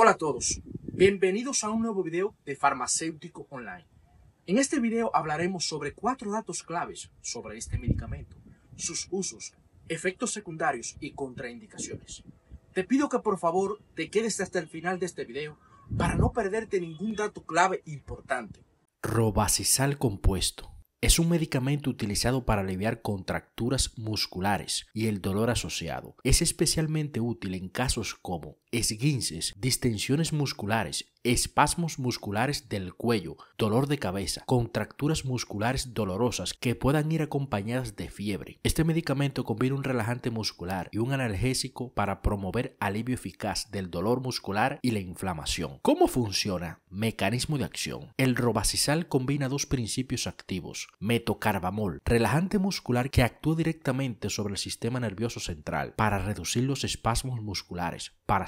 Hola a todos, bienvenidos a un nuevo video de Farmacéutico Online. En este video hablaremos sobre cuatro datos claves sobre este medicamento, sus usos, efectos secundarios y contraindicaciones. Te pido que por favor te quedes hasta el final de este video para no perderte ningún dato clave importante. Robacisal compuesto. Es un medicamento utilizado para aliviar contracturas musculares y el dolor asociado. Es especialmente útil en casos como esguinces, distensiones musculares, espasmos musculares del cuello, dolor de cabeza, contracturas musculares dolorosas que puedan ir acompañadas de fiebre. Este medicamento combina un relajante muscular y un analgésico para promover alivio eficaz del dolor muscular y la inflamación. ¿Cómo funciona? Mecanismo de acción. El robacizal combina dos principios activos, metocarbamol, relajante muscular que actúa directamente sobre el sistema nervioso central para reducir los espasmos musculares, para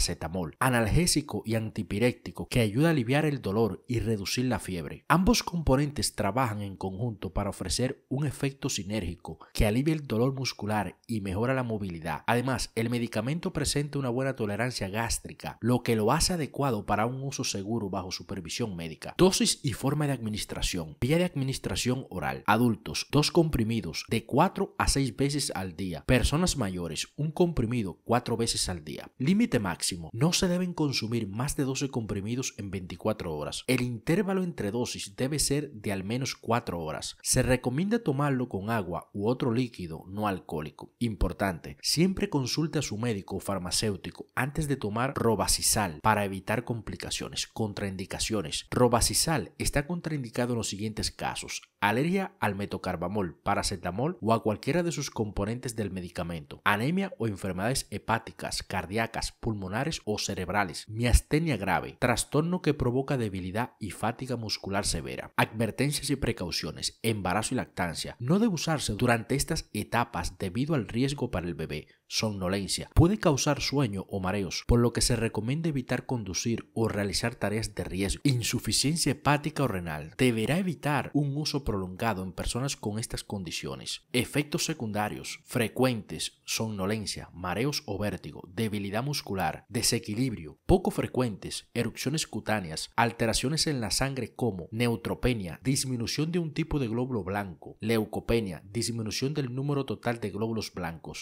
analgésico y antipiréctico que ayuda a aliviar el dolor y reducir la fiebre. Ambos componentes trabajan en conjunto para ofrecer un efecto sinérgico que alivia el dolor muscular y mejora la movilidad. Además, el medicamento presenta una buena tolerancia gástrica, lo que lo hace adecuado para un uso seguro bajo supervisión médica. Dosis y forma de administración. Vía de administración oral. Adultos, dos comprimidos de 4 a 6 veces al día. Personas mayores, un comprimido 4 veces al día. Límite máximo no se deben consumir más de 12 comprimidos en 24 horas. El intervalo entre dosis debe ser de al menos 4 horas. Se recomienda tomarlo con agua u otro líquido no alcohólico. Importante, siempre consulte a su médico o farmacéutico antes de tomar robacizal para evitar complicaciones, contraindicaciones. Robacizal está contraindicado en los siguientes casos: alergia al metocarbamol, paracetamol o a cualquiera de sus componentes del medicamento, anemia o enfermedades hepáticas, cardíacas, pulmonares o cerebrales, miastenia grave, trastorno que provoca debilidad y fatiga muscular severa. Advertencias y precauciones, embarazo y lactancia. No debe usarse durante estas etapas debido al riesgo para el bebé somnolencia, puede causar sueño o mareos, por lo que se recomienda evitar conducir o realizar tareas de riesgo, insuficiencia hepática o renal. Deberá evitar un uso prolongado en personas con estas condiciones. Efectos secundarios frecuentes, somnolencia, mareos o vértigo, debilidad muscular, desequilibrio, poco frecuentes, erupciones cutáneas, alteraciones en la sangre como neutropenia, disminución de un tipo de glóbulo blanco, leucopenia, disminución del número total de glóbulos blancos,